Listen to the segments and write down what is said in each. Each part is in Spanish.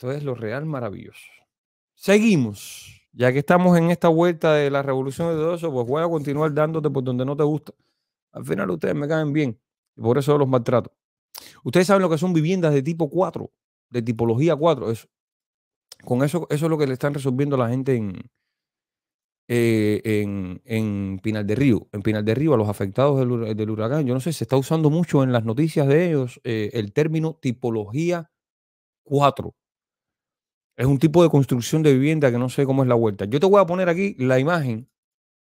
Esto es lo real maravilloso. Seguimos. Ya que estamos en esta vuelta de la revolución de todo eso, pues voy a continuar dándote por donde no te gusta. Al final ustedes me caen bien. por eso los maltrato. Ustedes saben lo que son viviendas de tipo 4, de tipología 4. Eso. Con eso, eso es lo que le están resolviendo a la gente en, eh, en, Pinal de Río. En Pinal de Río, a los afectados del, huracán, yo no sé, se está usando mucho en las noticias de ellos eh, el término tipología 4. Es un tipo de construcción de vivienda que no sé cómo es la vuelta. Yo te voy a poner aquí la imagen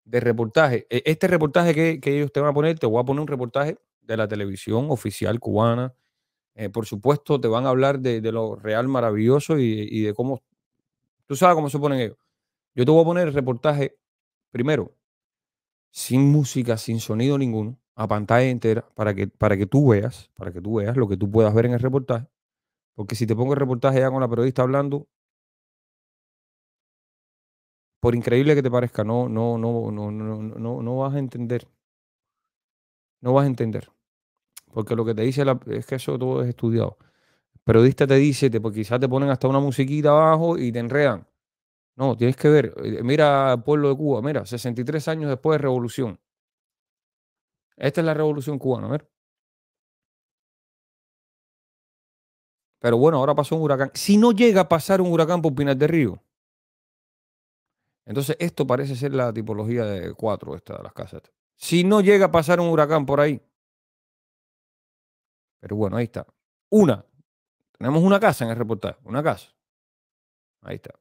de reportaje. E, este reportaje que, ellos te van a poner, te voy a poner un reportaje de la televisión oficial cubana. Eh, por supuesto, te van a hablar de, lo real maravilloso y, de cómo... Tú sabes cómo se ponen ellos. Yo te voy a poner el reportaje primero, sin música, sin sonido ninguno, a pantalla entera, para que, para que tú veas, para que tú veas lo que tú puedas ver en el reportaje. Porque si te pongo el reportaje ya con la periodista hablando, por increíble que te parezca, no, no, no, no, no, no, no vas a entender. No vas a entender. Porque lo que te dice es que eso todo es estudiado. periodista te dice, te, porque quizás te ponen hasta una musiquita abajo y te enredan. No, tienes que ver. Eh, mira pueblo de Cuba, mira, 63 años después de revolución. Esta es la revolución cubana, a ver. Pero bueno, ahora pasó un huracán. Si no llega a pasar un huracán por Pinar del Río, entonces, esto parece ser la tipología de cuatro, esta de las casas. Si no llega a pasar un huracán por ahí. Pero bueno, ahí está. Una. Tenemos una casa en el reportaje. Una casa. Ahí está.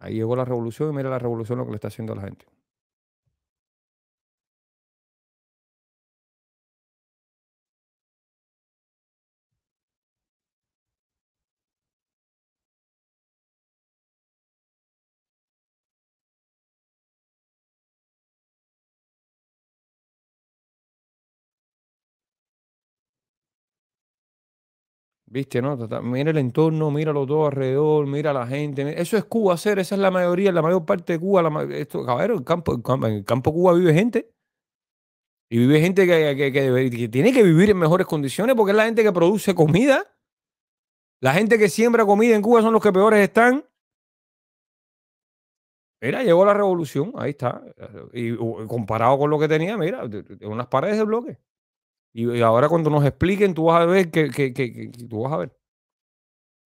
Ahí llegó la revolución y mira la revolución lo que le está haciendo a la gente. Viste, ¿no? Mira el entorno, míralo todo alrededor, mira la gente. Eso es Cuba, hacer, esa es la mayoría, la mayor parte de Cuba. La, esto, caballero, el campo, en el campo Cuba vive gente. Y vive gente que, que, tiene que vivir en mejores condiciones porque es la gente que produce comida. La gente que siembra comida en Cuba son los que peores están. Mira, llegó la revolución, ahí está. Y comparado con lo que tenía, mira, unas paredes de bloque. Y, ahora cuando nos expliquen, tú vas a ver que, que, tú vas a ver.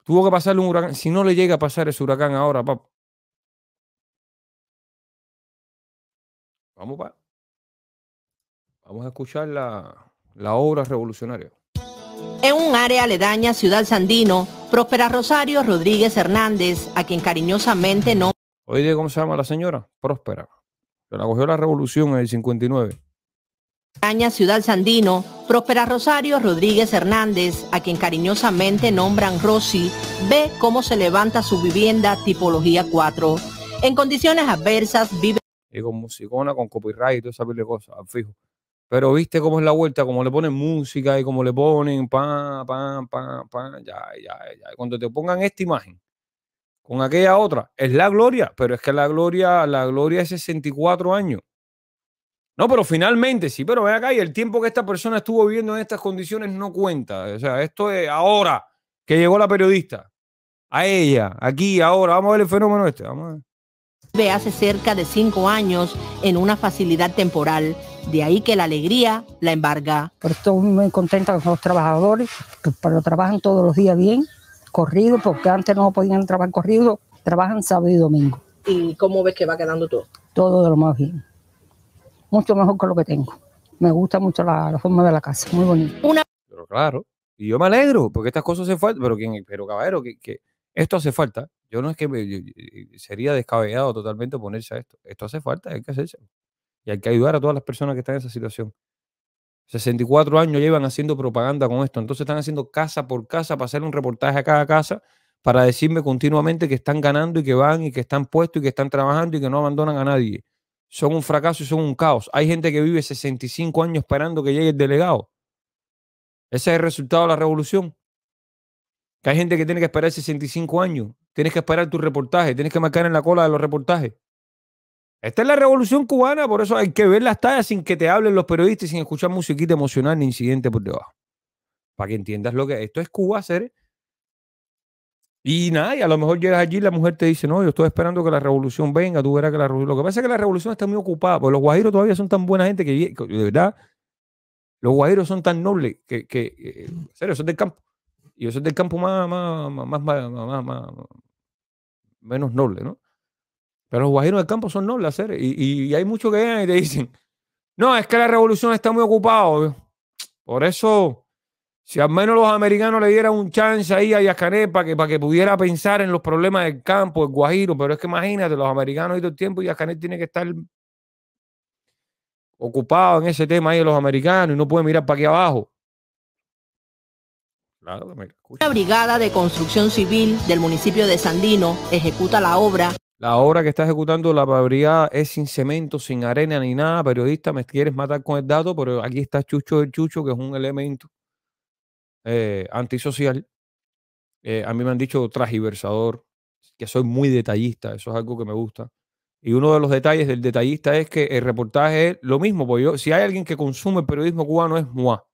Tuvo que pasarle un huracán. Si no le llega a pasar ese huracán ahora, papá. Vamos, pa. Vamos a escuchar la, la obra revolucionaria. En un área aledaña Ciudad Sandino, Próspera Rosario Rodríguez Hernández, a quien cariñosamente no... Oye, ¿cómo se llama la señora? Próspera. Se la cogió la revolución en el 59. Caña Ciudad Sandino, Próspera Rosario Rodríguez Hernández, a quien cariñosamente nombran Rosy, ve cómo se levanta su vivienda tipología 4. En condiciones adversas vive... Y con musicona, con copyright y toda esa de cosas, fijo. Pero viste cómo es la vuelta, cómo le ponen música y cómo le ponen pa, pa, pa, pa, ya, ya, ya. Cuando te pongan esta imagen con aquella otra, es la gloria, pero es que la gloria, la gloria es 64 años no, pero finalmente sí, pero ve acá y el tiempo que esta persona estuvo viviendo en estas condiciones no cuenta. O sea, esto es ahora que llegó la periodista. A ella, aquí, ahora. Vamos a ver el fenómeno este. Vamos a hace cerca de cinco años en una facilidad temporal. De ahí que la alegría la embarga. Pero estoy muy contenta con los trabajadores, pero trabajan todos los días bien, corrido, porque antes no podían trabajar corrido, trabajan sábado y domingo. ¿Y cómo ves que va quedando todo? Todo de lo más bien mucho mejor con lo que tengo. Me gusta mucho la, forma de la casa, muy bonita. Pero claro, y yo me alegro, porque estas cosas se faltan, pero, pero caballero, que, esto hace falta. Yo no es que sería descabellado totalmente ponerse a esto. Esto hace falta, hay que hacerse. Y hay que ayudar a todas las personas que están en esa situación. 64 años llevan haciendo propaganda con esto. Entonces están haciendo casa por casa para hacer un reportaje a cada casa para decirme continuamente que están ganando y que van y que están puestos y que están trabajando y que no abandonan a nadie son un fracaso y son un caos. Hay gente que vive 65 años esperando que llegue el delegado. Ese es el resultado de la revolución. hay gente que tiene que esperar 65 años. Tienes que esperar tu reportaje. Tienes que marcar en la cola de los reportajes. Esta es la revolución cubana, por eso hay que ver las tallas sin que te hablen los periodistas, sin escuchar musiquita emocional ni incidente por debajo. Para que entiendas lo que esto es Cuba, hacer y nada, y a lo mejor llegas allí y la mujer te dice, no, yo estoy esperando que la revolución venga, tú verás que la revolución... Lo que pasa es que la revolución está muy ocupada, porque los guajiros todavía son tan buena gente que, de verdad, los guajiros son tan nobles que, que eh, en serio, son del campo. Y yo del campo más, más, más, más, más, menos noble, ¿no? Pero los guajiros del campo son nobles, seres Y, hay muchos que llegan y te dicen, no, es que la revolución está muy ocupada. Por eso si al menos los americanos le dieran un chance ahí a Yacané para que, para que pudiera pensar en los problemas del campo, el Guajiro, pero es que imagínate, los americanos y todo el tiempo Yacané tiene que estar ocupado en ese tema ahí de los americanos y no puede mirar para aquí abajo. la Brigada de Construcción Civil del municipio de Sandino ejecuta la obra. La obra que está ejecutando la brigada es sin cemento, sin arena ni nada. Periodista, me quieres matar con el dato, pero aquí está Chucho del Chucho, que es un elemento eh, antisocial. Eh, a mí me han dicho tragiversador, que soy muy detallista, eso es algo que me gusta. Y uno de los detalles del detallista es que el reportaje es lo mismo, porque yo, si hay alguien que consume el periodismo cubano es Mua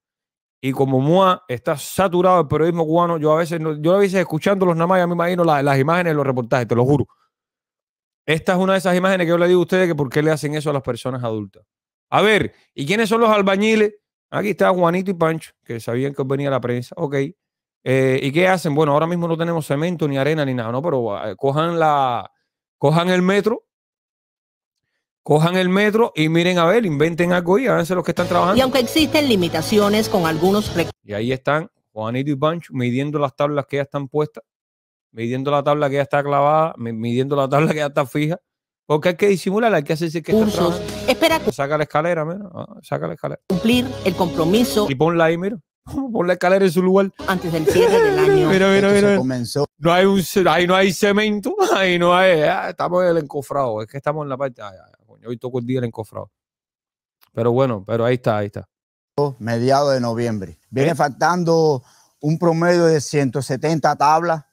Y como Mua está saturado el periodismo cubano, yo a veces, yo a veces escuchándolos nada más, mí me imagino las imágenes de los reportajes, te lo juro. Esta es una de esas imágenes que yo le digo a ustedes que por qué le hacen eso a las personas adultas. A ver, ¿y quiénes son los albañiles Aquí está Juanito y Pancho, que sabían que venía la prensa. Ok. Eh, ¿Y qué hacen? Bueno, ahora mismo no tenemos cemento, ni arena, ni nada, ¿no? Pero ah, cojan la. Cojan el metro. Cojan el metro y miren a ver, inventen algo y háganse los que están trabajando. Y aunque existen limitaciones con algunos. Y ahí están Juanito y Pancho midiendo las tablas que ya están puestas, midiendo la tabla que ya está clavada, midiendo la tabla que ya está fija. Porque hay que disimular, hay que hacerse que está trabajando. Saca la escalera, mira. Ah, saca la escalera. cumplir el compromiso Y ponla ahí, mira. Pon la escalera en su lugar. antes del cierre del año. Mira, mira, mira. comenzó. No hay un, ahí no hay cemento, ahí no hay. Eh, ah, estamos en el encofrado. Es que estamos en la parte. hoy toco el día el encofrado. Pero bueno, pero ahí está, ahí está. mediados de noviembre. Viene ¿Eh? faltando un promedio de 170 tablas.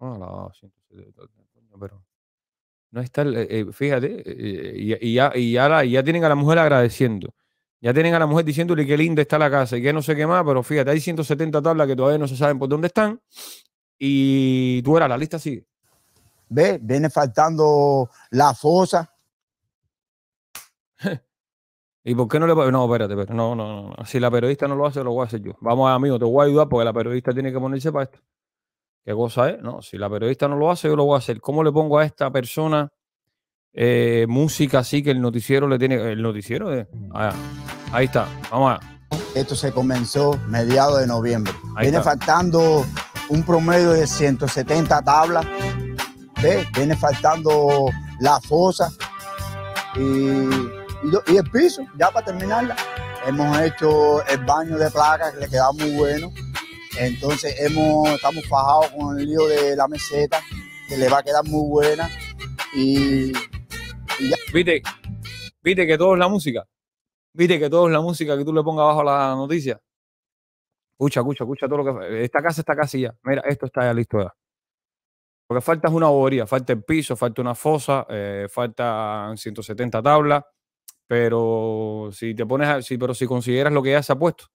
Ah, pero- no está, eh, eh, fíjate, eh, y, ya, y ya, ya, tienen a la mujer agradeciendo. Ya tienen a la mujer diciéndole qué linda está la casa y que no sé qué más, pero fíjate, hay 170 tablas que todavía no se saben por dónde están. Y tú eras, la lista sigue. Ve, viene faltando la fosa. ¿Y por qué no le puedo No, espérate, espérate. No, no, no. Si la periodista no lo hace, lo voy a hacer yo. Vamos, amigo, te voy a ayudar porque la periodista tiene que ponerse para esto. ¿Qué cosa es? No, si la periodista no lo hace, yo lo voy a hacer. ¿Cómo le pongo a esta persona eh, música así que el noticiero le tiene. El noticiero mm. Ahí está, vamos allá. Esto se comenzó mediados de noviembre. Viene faltando un promedio de 170 tablas. Viene faltando la fosa y, y, y el piso, ya para terminarla. Hemos hecho el baño de placas que le queda muy bueno entonces hemos, estamos fajados con el lío de la meseta, que le va a quedar muy buena. Y, ya. ¿Viste? que todo es la música? ¿Viste que todo es la música que tú le pongas abajo a la noticia? Escucha, escucha, escucha todo lo que... Esta casa está casi ya. Mira, esto está ya listo ya. porque falta una bobería, falta el piso, falta una fosa, eh, faltan 170 tablas, pero si te pones a, pero si consideras lo que ya se ha puesto,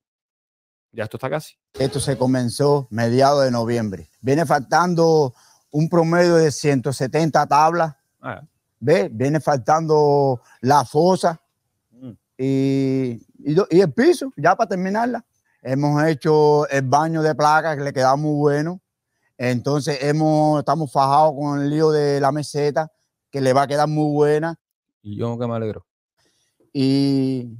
ya esto está casi. Esto se comenzó mediados de noviembre. Viene faltando un promedio de 170 tablas. Ah. ¿Ve? Viene faltando la fosa mm. y, el piso, ya para terminarla. Hemos hecho el baño de placa que le queda muy bueno. Entonces hemos, estamos fajados con el lío de la meseta que le va a quedar muy buena. Y yo que me alegro. Y,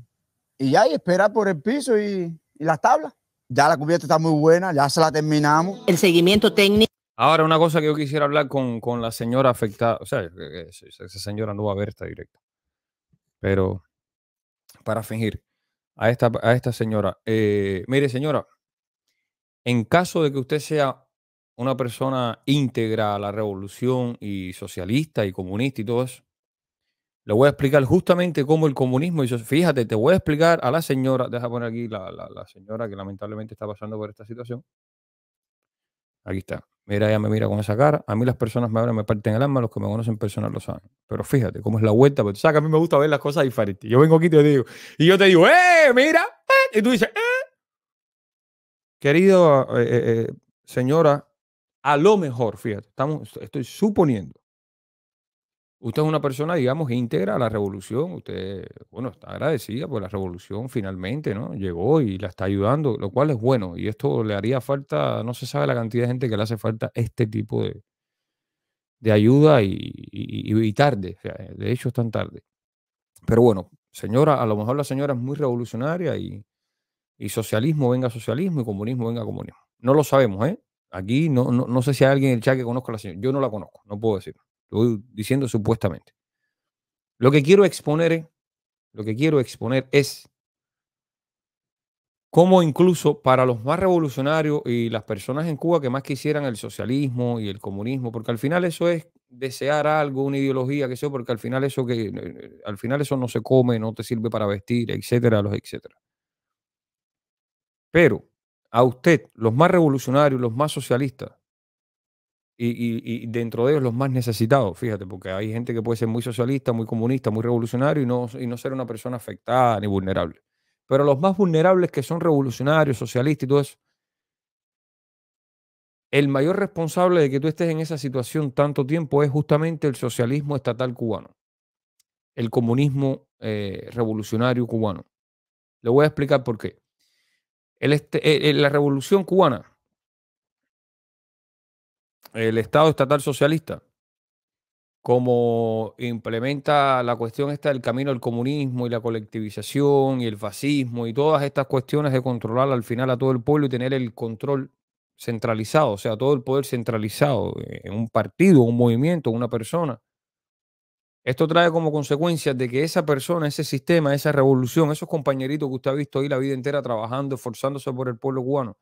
y ya, y esperar por el piso y las tablas. Ya la cubierta está muy buena, ya se la terminamos. El seguimiento técnico. Ahora, una cosa que yo quisiera hablar con, la señora afectada. O sea, esa señora no va a ver esta directa. Pero para fingir, a esta, esta señora. Eh, mire, señora, en caso de que usted sea una persona íntegra a la revolución y socialista y comunista y todo eso, le voy a explicar justamente cómo el comunismo hizo. Fíjate, te voy a explicar a la señora, deja poner aquí la, señora que lamentablemente está pasando por esta situación. Aquí está. Mira, ella me mira con esa cara. A mí las personas me hablan, me parten el alma, los que me conocen personal lo saben. Pero fíjate cómo es la vuelta. Pero tú sabes que a mí me gusta ver las cosas diferentes. Yo vengo aquí y te digo, y yo te digo, ¡eh! Mira, eh", y tú dices, ¡eh! Querido eh, eh, señora, a lo mejor, fíjate, estamos, estoy suponiendo Usted es una persona, digamos, íntegra a la revolución. Usted, bueno, está agradecida por pues la revolución finalmente, ¿no? Llegó y la está ayudando, lo cual es bueno. Y esto le haría falta, no se sabe la cantidad de gente que le hace falta este tipo de, de ayuda y, y, tarde. de hecho, tan tarde. Pero bueno, señora, a lo mejor la señora es muy revolucionaria y, y socialismo venga socialismo y comunismo venga comunismo. No lo sabemos, ¿eh? Aquí no, no, sé si hay alguien en el chat que conozca a la señora. Yo no la conozco, no puedo decirlo voy diciendo supuestamente. Lo que quiero exponer, eh, lo que quiero exponer es cómo incluso para los más revolucionarios y las personas en Cuba que más quisieran el socialismo y el comunismo, porque al final eso es desear algo, una ideología, que sea, porque al final eso que eh, al final eso no se come, no te sirve para vestir, etcétera, los etcétera. Pero a usted, los más revolucionarios, los más socialistas, y, dentro de ellos los más necesitados, fíjate, porque hay gente que puede ser muy socialista, muy comunista, muy revolucionario y no, y no ser una persona afectada ni vulnerable. Pero los más vulnerables que son revolucionarios, socialistas y todo eso, el mayor responsable de que tú estés en esa situación tanto tiempo es justamente el socialismo estatal cubano, el comunismo eh, revolucionario cubano. Le voy a explicar por qué. El este, eh, eh, la revolución cubana el Estado estatal socialista, como implementa la cuestión esta del camino al comunismo y la colectivización y el fascismo y todas estas cuestiones de controlar al final a todo el pueblo y tener el control centralizado, o sea, todo el poder centralizado en eh, un partido, un movimiento, una persona. Esto trae como consecuencia de que esa persona, ese sistema, esa revolución, esos compañeritos que usted ha visto ahí la vida entera trabajando, esforzándose por el pueblo cubano,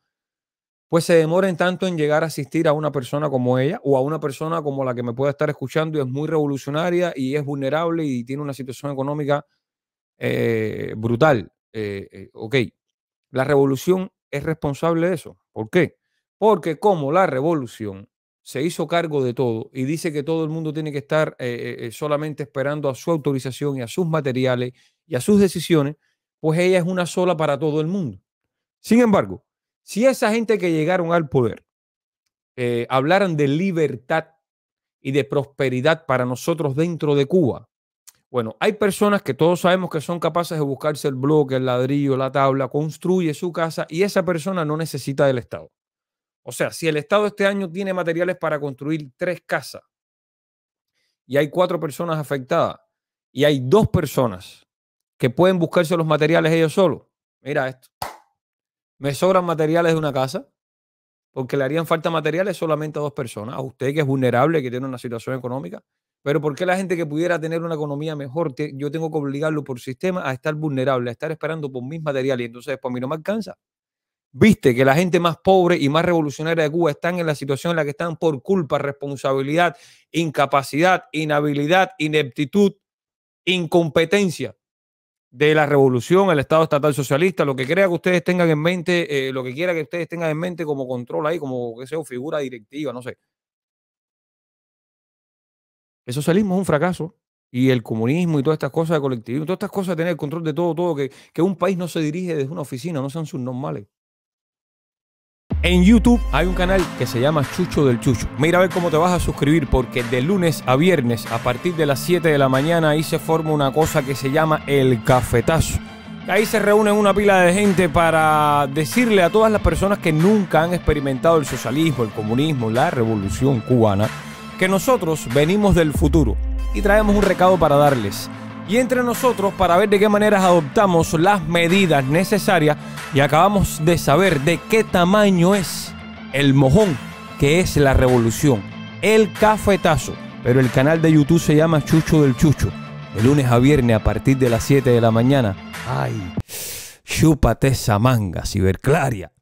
pues se demoren tanto en llegar a asistir a una persona como ella o a una persona como la que me pueda estar escuchando y es muy revolucionaria y es vulnerable y tiene una situación económica eh, brutal. Eh, eh, ok, la revolución es responsable de eso. ¿Por qué? Porque como la revolución se hizo cargo de todo y dice que todo el mundo tiene que estar solamente esperando a su autorización y a sus materiales y a sus decisiones, pues ella es una sola para todo el mundo. Sin embargo, si esa gente que llegaron al poder eh, hablaran de libertad y de prosperidad para nosotros dentro de Cuba, bueno, hay personas que todos sabemos que son capaces de buscarse el bloque, el ladrillo, la tabla, construye su casa y esa persona no necesita del Estado. O sea, si el Estado este año tiene materiales para construir tres casas y hay cuatro personas afectadas y hay dos personas que pueden buscarse los materiales ellos solos, mira esto. Me sobran materiales de una casa, porque le harían falta materiales solamente a dos personas. A usted que es vulnerable, que tiene una situación económica. Pero ¿por qué la gente que pudiera tener una economía mejor, yo tengo que obligarlo por sistema a estar vulnerable, a estar esperando por mis materiales y entonces después pues, mí no me alcanza? Viste que la gente más pobre y más revolucionaria de Cuba están en la situación en la que están por culpa, responsabilidad, incapacidad, inhabilidad, ineptitud, incompetencia de la revolución, el Estado estatal socialista, lo que crea que ustedes tengan en mente, eh, lo que quiera que ustedes tengan en mente como control ahí, como que sea figura directiva, no sé. El socialismo es un fracaso y el comunismo y todas estas cosas de colectivismo, todas estas cosas de tener control de todo, todo, que, que un país no se dirige desde una oficina, no sean sus normales. En YouTube hay un canal que se llama Chucho del Chucho. Mira a ver cómo te vas a suscribir porque de lunes a viernes a partir de las 7 de la mañana ahí se forma una cosa que se llama el cafetazo. Ahí se reúnen una pila de gente para decirle a todas las personas que nunca han experimentado el socialismo, el comunismo, la revolución cubana, que nosotros venimos del futuro y traemos un recado para darles. Y entre nosotros para ver de qué maneras adoptamos las medidas necesarias y acabamos de saber de qué tamaño es el mojón que es la revolución. El cafetazo. Pero el canal de YouTube se llama Chucho del Chucho. De lunes a viernes a partir de las 7 de la mañana. ¡Ay! Chúpate esa manga, ciberclaria.